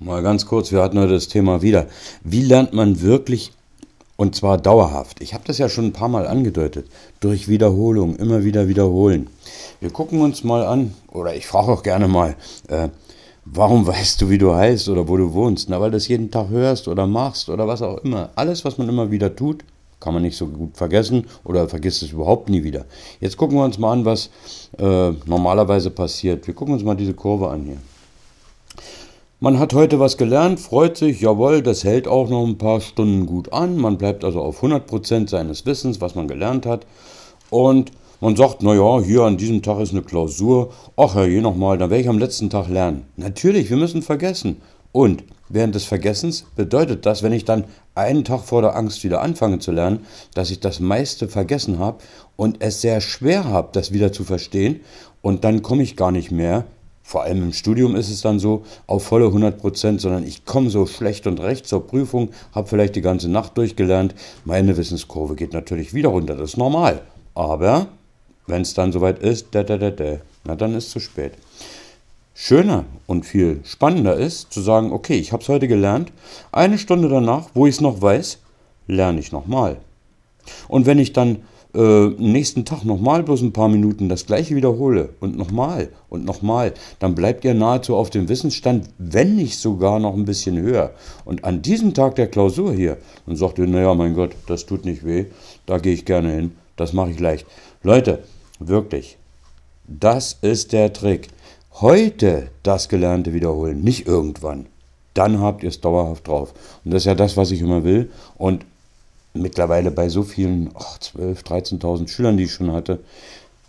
Mal ganz kurz, wir hatten heute das Thema wieder. Wie lernt man wirklich und zwar dauerhaft? Ich habe das ja schon ein paar Mal angedeutet. Durch Wiederholung, immer wieder wiederholen. Wir gucken uns mal an, oder ich frage auch gerne mal, äh, warum weißt du, wie du heißt oder wo du wohnst? Na, weil du das jeden Tag hörst oder machst oder was auch immer. Alles, was man immer wieder tut, kann man nicht so gut vergessen oder vergisst es überhaupt nie wieder. Jetzt gucken wir uns mal an, was äh, normalerweise passiert. Wir gucken uns mal diese Kurve an hier. Man hat heute was gelernt, freut sich, jawohl, das hält auch noch ein paar Stunden gut an. Man bleibt also auf 100% seines Wissens, was man gelernt hat. Und man sagt, naja, hier an diesem Tag ist eine Klausur. Ach ja, je nochmal, dann werde ich am letzten Tag lernen. Natürlich, wir müssen vergessen. Und während des Vergessens bedeutet das, wenn ich dann einen Tag vor der Angst wieder anfange zu lernen, dass ich das meiste vergessen habe und es sehr schwer habe, das wieder zu verstehen. Und dann komme ich gar nicht mehr vor allem im Studium ist es dann so, auf volle 100 Prozent, sondern ich komme so schlecht und recht zur Prüfung, habe vielleicht die ganze Nacht durchgelernt, meine Wissenskurve geht natürlich wieder runter, das ist normal. Aber wenn es dann soweit ist, da, da, da, da, na dann ist es zu spät. Schöner und viel spannender ist zu sagen, okay, ich habe es heute gelernt, eine Stunde danach, wo ich es noch weiß, lerne ich nochmal. Und wenn ich dann äh, nächsten Tag nochmal bloß ein paar Minuten das gleiche wiederhole und nochmal und nochmal, dann bleibt ihr nahezu auf dem Wissensstand, wenn nicht sogar noch ein bisschen höher. Und an diesem Tag der Klausur hier, dann sagt ihr, naja, mein Gott, das tut nicht weh, da gehe ich gerne hin, das mache ich leicht. Leute, wirklich, das ist der Trick. Heute das Gelernte wiederholen, nicht irgendwann. Dann habt ihr es dauerhaft drauf. Und das ist ja das, was ich immer will. Und mittlerweile bei so vielen, ach, 12.000, 13.000 Schülern, die ich schon hatte,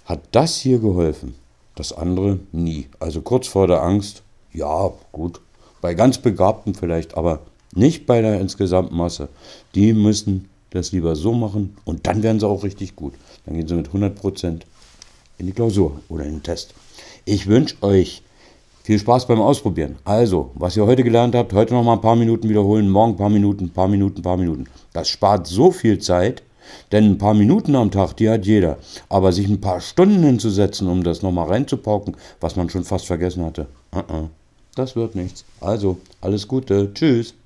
hat das hier geholfen. Das andere nie. Also kurz vor der Angst, ja, gut. Bei ganz Begabten vielleicht, aber nicht bei der insgesamt Masse. Die müssen das lieber so machen und dann werden sie auch richtig gut. Dann gehen sie mit 100 Prozent in die Klausur oder in den Test. Ich wünsche euch viel Spaß beim Ausprobieren. Also, was ihr heute gelernt habt, heute noch mal ein paar Minuten wiederholen, morgen ein paar Minuten, ein paar Minuten, ein paar Minuten. Das spart so viel Zeit, denn ein paar Minuten am Tag, die hat jeder. Aber sich ein paar Stunden hinzusetzen, um das nochmal reinzupauken, was man schon fast vergessen hatte, uh -uh. das wird nichts. Also, alles Gute. Tschüss.